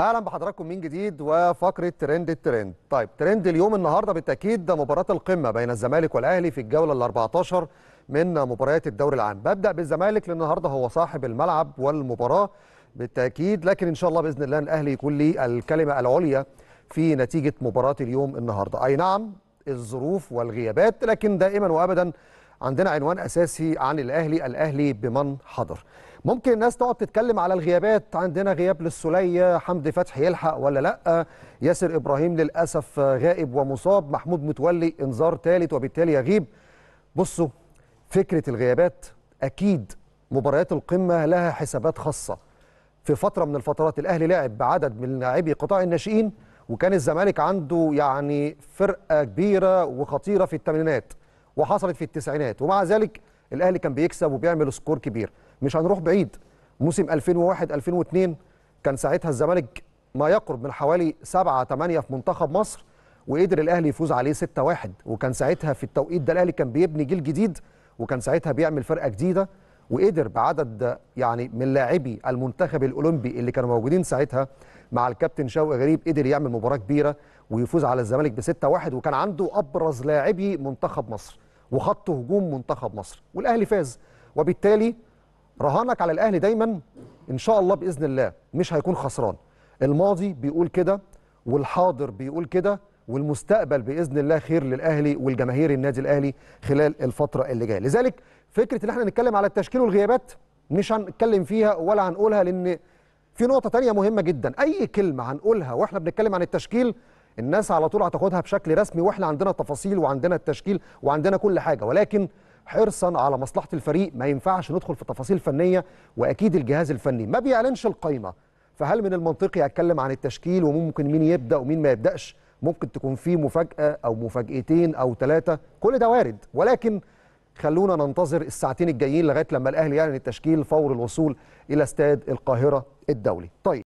اهلا بحضراتكم من جديد وفقره ترند الترند طيب ترند اليوم النهارده بالتاكيد ده مباراه القمه بين الزمالك والاهلي في الجوله ال 14 من مباريات الدوري العام ببدا بالزمالك لان النهارده هو صاحب الملعب والمباراه بالتاكيد لكن ان شاء الله باذن الله الاهلي يكون لي الكلمه العليا في نتيجه مباراه اليوم النهارده اي نعم الظروف والغيابات لكن دائما وابدا عندنا عنوان اساسي عن الاهلي الاهلي بمن حضر ممكن الناس تقعد تتكلم على الغيابات عندنا غياب للسلية حمدي فتحي يلحق ولا لا ياسر ابراهيم للاسف غائب ومصاب محمود متولي انذار ثالث وبالتالي يغيب بصوا فكره الغيابات اكيد مباريات القمه لها حسابات خاصه في فتره من الفترات الاهلي لعب بعدد من لاعبي قطاع الناشئين وكان الزمالك عنده يعني فرقه كبيره وخطيره في الثمانينات وحصلت في التسعينات ومع ذلك الاهلي كان بيكسب وبيعمل سكور كبير مش هنروح بعيد موسم 2001 2002 كان ساعتها الزمالك ما يقرب من حوالي 7 8 في منتخب مصر وقدر الاهلي يفوز عليه 6 1 وكان ساعتها في التوقيت ده الاهلي كان بيبني جيل جديد وكان ساعتها بيعمل فرقه جديده وقدر بعدد يعني من لاعبي المنتخب الاولمبي اللي كانوا موجودين ساعتها مع الكابتن شوقي غريب قدر يعمل مباراه كبيره ويفوز على الزمالك ب 6 1 وكان عنده ابرز لاعبي منتخب مصر وخط هجوم منتخب مصر والاهلي فاز وبالتالي رهانك على الاهلي دايما ان شاء الله باذن الله مش هيكون خسران الماضي بيقول كده والحاضر بيقول كده والمستقبل باذن الله خير للاهلي والجماهير النادي الاهلي خلال الفتره اللي جايه لذلك فكره ان احنا نتكلم على التشكيل والغيابات مش هنتكلم فيها ولا هنقولها لان في نقطه تانية مهمه جدا اي كلمه هنقولها واحنا بنتكلم عن التشكيل الناس على طول هتاخدها بشكل رسمي واحنا عندنا التفاصيل وعندنا التشكيل وعندنا كل حاجه ولكن حرصا على مصلحه الفريق ما ينفعش ندخل في تفاصيل فنيه واكيد الجهاز الفني ما بيعلنش القايمه فهل من المنطقي اتكلم عن التشكيل وممكن مين يبدا ومين ما يبداش ممكن تكون في مفاجاه او مفاجاتين او ثلاثه كل ده وارد ولكن خلونا ننتظر الساعتين الجايين لغايه لما الاهلي يعلن التشكيل فور الوصول الى استاد القاهره الدولي طيب